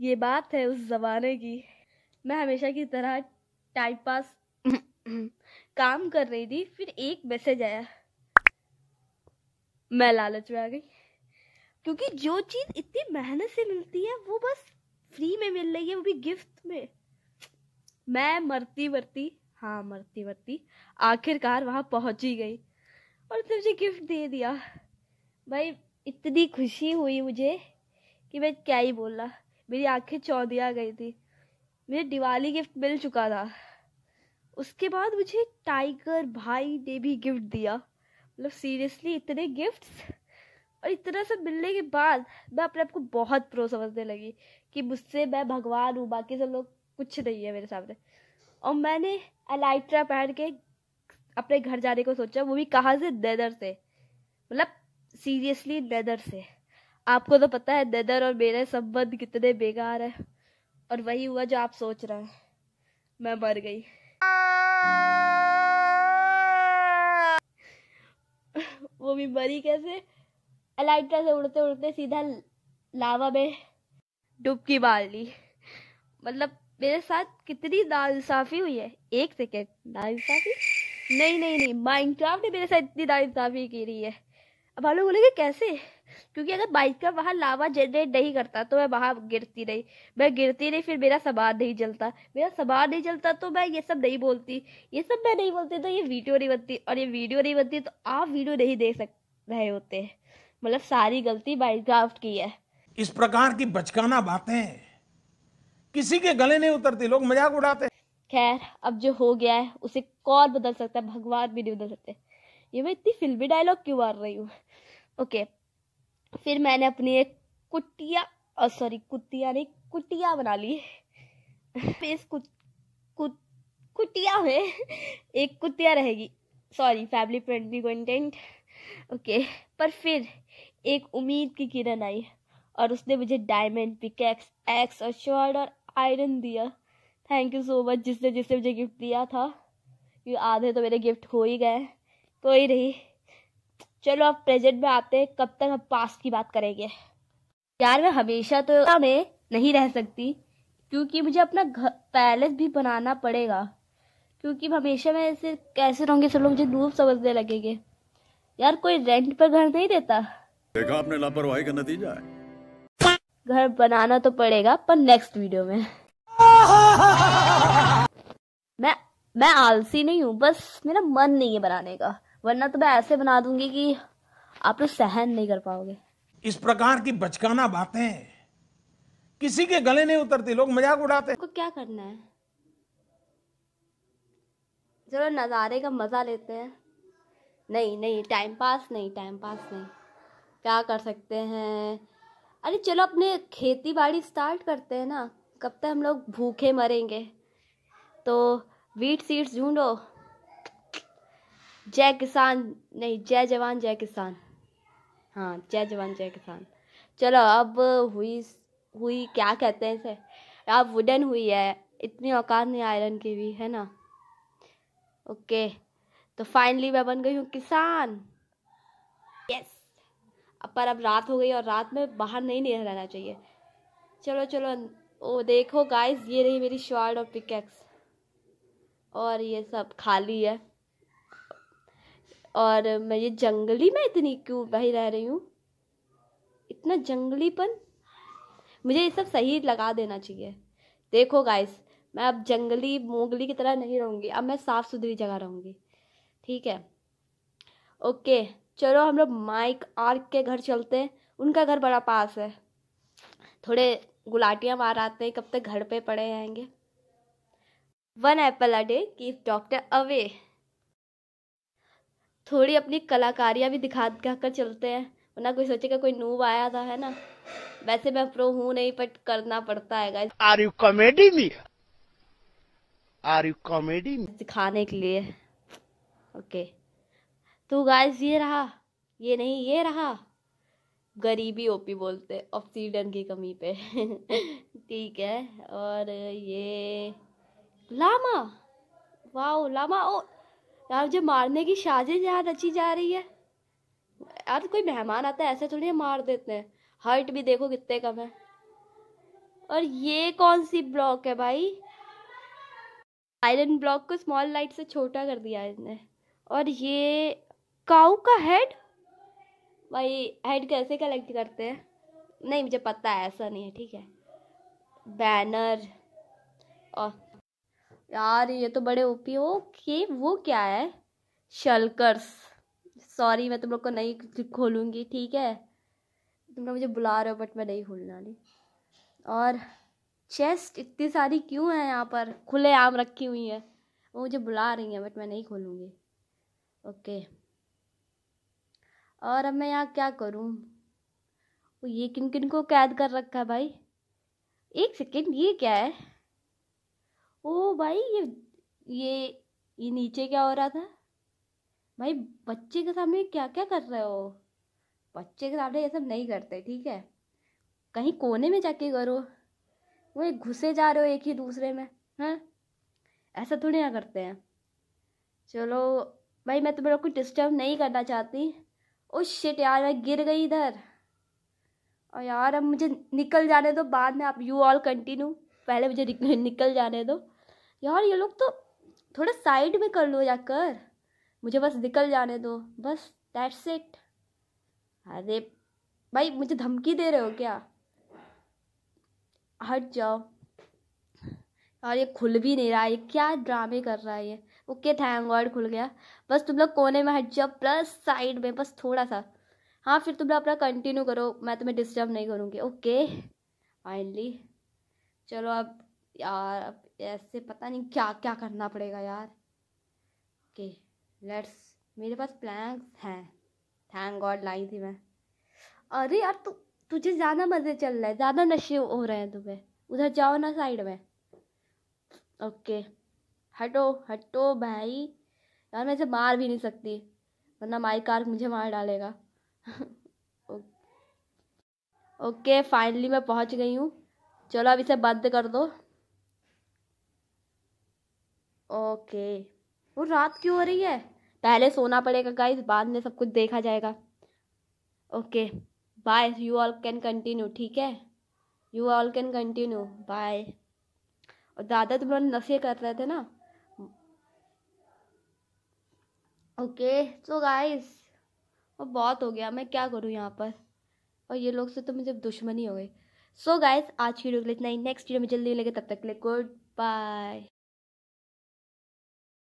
ये बात है उस जमाने की मैं हमेशा की तरह टाइम पास काम कर रही थी फिर एक मैसेज आया मैं लालच में आ गई क्योंकि जो चीज़ इतनी मेहनत से मिलती है वो बस फ्री में मिल रही है वो भी गिफ्ट में मैं मरती मरती हाँ मरती मरती आखिरकार वहाँ पहुँच ही गई और उसने मुझे गिफ्ट दे दिया भाई इतनी खुशी हुई मुझे कि मैं क्या ही बोला मेरी आंखें चौंधिया गई थी मुझे दिवाली गिफ्ट मिल चुका था उसके बाद मुझे टाइगर भाई ने भी गिफ्ट दिया मतलब सीरियसली इतने गिफ्ट्स और इतना सब मिलने के बाद मैं अपने आप को बहुत प्रो समझने लगी कि मुझसे मैं भगवान हूँ बाकी सब लोग कुछ नहीं है मेरे सामने और मैंने अलाइट्रा पहन के अपने घर जाने को सोचा वो भी कहाँ से नैदर से मतलब सीरियसली नैदर से आपको तो पता है ददर और मेरे संबंध कितने बेकार है और वही हुआ जो आप सोच रहे हैं मैं मर गई वो भी मरी कैसे अलाइटा से उड़ते उड़ते सीधा लावा में डुबकी मार ली मतलब मेरे साथ कितनी नाइंसाफी हुई है एक सेकेंड नाइंसाफी नहीं नहीं नहीं क्राफ्ट ने मेरे साथ इतनी नाइंसाफी की रही है अब आप लोग बोलेंगे कैसे क्योंकि अगर बाइक का वहाँ लावा जनरेट नहीं करता तो मैं वहाँ गिरती रही मैं गिरती रही फिर मेरा सामान नहीं जलता मेरा सवार नहीं जलता तो मैं ये सब नहीं बोलती ये सब मैं नहीं बोलती तो ये वीडियो नहीं बनती और ये वीडियो नहीं बनती तो आप वीडियो नहीं देख सक रहे होते मतलब सारी गलती माइनक्राफ्ट की है इस प्रकार की बचकाना बातें किसी के गले नहीं उतरती लोग मजाक उड़ाते खैर अब जो हो गया है उसे कौन बदल सकता है भगवान भी नहीं बदल सकते ये मैं इतनी फिल्मी डायलॉग क्यों मार रही हूँ ओके फिर मैंने अपनी एक कुटिया सॉरी कुटिया नहीं कुटिया बना ली फिर इस कु, कुटिया में एक कुटिया रहेगी sorry family friendly content okay पर फिर एक उम्मीद की किरण आई और उसने मुझे डायमंड पिकेक्स एक्स और शॉर्ट और आयरन दिया थैंक यू सो मच जिसने जिसने मुझे गिफ्ट दिया था क्योंकि आधे तो मेरे गिफ्ट हो ही गए कोई तो नहीं चलो अब प्रेजेंट में आते हैं कब तक हम पास्ट की बात करेंगे यार मैं हमेशा तो में नहीं रह सकती क्योंकि मुझे अपना घर पैलेस भी बनाना पड़ेगा क्योंकि हमेशा मैं ऐसे कैसे रहूँगी सब लोग मुझे दूर समझने लगेंगे यार कोई रेंट पर घर नहीं देता देखा आपने लापरवाही का नतीजा है घर बनाना तो पड़ेगा पर नेक्स्ट वीडियो में मैं मैं आलसी नहीं हूँ बस मेरा मन नहीं है बनाने का वरना तो मैं ऐसे बना दूंगी कि आप लोग सहन नहीं कर पाओगे इस प्रकार की बचकाना बातें किसी के गले नहीं उतरती लोग मजाक उड़ाते हैं क्या करना है चलो नज़ारे का मज़ा लेते हैं नहीं नहीं टाइम पास नहीं टाइम पास नहीं क्या कर सकते हैं अरे चलो अपने खेती बाड़ी स्टार्ट करते हैं ना कब तक हम लोग भूखे मरेंगे तो वीट सीड्स ढूंढो जय किसान नहीं जय जवान जय किसान हाँ जय जवान जय किसान चलो अब हुई हुई क्या कहते हैं इसे अब वुडन हुई है इतनी औकात नहीं आयरन की भी है ना ओके तो फाइनली मैं बन गई हूँ किसान यस पर अब रात हो गई और रात में बाहर नहीं नहीं रहना चाहिए चलो चलो ओ देखो गाइस ये रही मेरी शॉर्ट और पिकेक्स और ये सब खाली है और मैं ये जंगली में इतनी क्यों वही रह रही हूँ इतना जंगलीपन मुझे ये सब सही लगा देना चाहिए देखो गाइस मैं अब जंगली मोगली की तरह नहीं रहूँगी अब मैं साफ़ सुथरी जगह रहूँगी ठीक है ओके चलो हम लोग माइक आर्क के घर चलते हैं उनका घर बड़ा पास है थोड़े गुलाटियाँ मार आते हैं कब तक घर पे पड़े रहेंगे one apple a day keep doctor away थोड़ी अपनी कलाकारियाँ भी दिखा दिखा कर चलते हैं वरना कोई सोचेगा कोई नूब आया था है ना वैसे मैं प्रो हूँ नहीं बट करना पड़ता है are you comedy me are you comedy me दिखाने के लिए ओके तो गाइस ये रहा ये नहीं ये रहा गरीबी ओपी बोलते ऑक्सीजन की कमी पे ठीक है और ये लामा वाओ लामा ओ यार मुझे मारने की साजिश यहाँ रची जा रही है यार कोई मेहमान आता है ऐसे थोड़ी मार देते हैं हाइट भी देखो कितने कम है और ये कौन सी ब्लॉक है भाई आयरन ब्लॉक को स्मॉल लाइट से छोटा कर दिया इसने और ये काऊ का हेड भाई हेड कैसे कलेक्ट करते हैं नहीं मुझे पता है ऐसा नहीं है ठीक है बैनर और यार ये तो बड़े ओपी हो कि वो क्या है शलकर्स सॉरी मैं तुम लोग को नहीं खोलूँगी ठीक है तुम लोग मुझे बुला रहे हो बट मैं नहीं खोलना नहीं और चेस्ट इतनी सारी क्यों है यहाँ पर खुले आम रखी हुई है वो मुझे बुला रही हैं बट मैं नहीं खोलूँगी ओके और अब मैं यहाँ क्या करूँ ये किन किन को कैद कर रखा है भाई एक सेकेंड ये क्या है ओ भाई ये ये ये नीचे क्या हो रहा था भाई बच्चे के सामने क्या क्या कर रहे हो बच्चे के सामने ये सब नहीं करते ठीक है कहीं कोने में जाके करो वो घुसे जा रहे हो एक ही दूसरे में हैं हाँ? ऐसा थोड़ी ना करते हैं चलो भाई मैं तुम्हें कुछ डिस्टर्ब नहीं करना चाहती ओ शिट यार मैं गिर गई इधर और यार अब मुझे निकल जाने दो बाद में आप यू ऑल कंटिन्यू पहले मुझे निकल जाने दो यार ये लोग तो थोड़ा साइड में कर लो जाकर मुझे बस निकल जाने दो बस दैट्स इट अरे भाई मुझे धमकी दे रहे हो क्या हट जाओ और ये खुल भी नहीं रहा है क्या ड्रामे कर रहा है ये ओके थैंक गॉड खुल गया बस तुम लोग कोने में हट जाओ प्लस साइड में बस थोड़ा सा हाँ फिर तुम लोग अपना कंटिन्यू करो मैं तुम्हें डिस्टर्ब नहीं करूँगी ओके फाइनली चलो अब यार अब ऐसे पता नहीं क्या क्या करना पड़ेगा यार ओके लेट्स मेरे पास प्लैंक्स हैं थैंक गॉड लाई थी मैं अरे यार तू तुझे ज़्यादा मज़े चल रहे हैं ज़्यादा नशे हो रहे हैं तुम्हें उधर जाओ ना साइड में ओके हटो हटो भाई यार मैं इसे मार भी नहीं सकती वरना माई कार मुझे मार डालेगा ओके फाइनली मैं पहुंच गई हूँ चलो अब इसे बंद कर दो ओके वो रात क्यों हो रही है पहले सोना पड़ेगा गाइस बाद में सब कुछ देखा जाएगा okay bye you all can continue ठीक है you all can continue bye और दादा तुम तो लोग नशे कर रहे थे ना ओके सो गाइस और बहुत हो गया मैं क्या करूँ यहाँ पर और ये लोग से तो मुझे दुश्मनी हो गई सो गाइज गाइस आज की वीडियो के लिए इतना ही नेक्स्ट वीडियो में जल्दी मिलेगा तब तक के लिए गुड बाय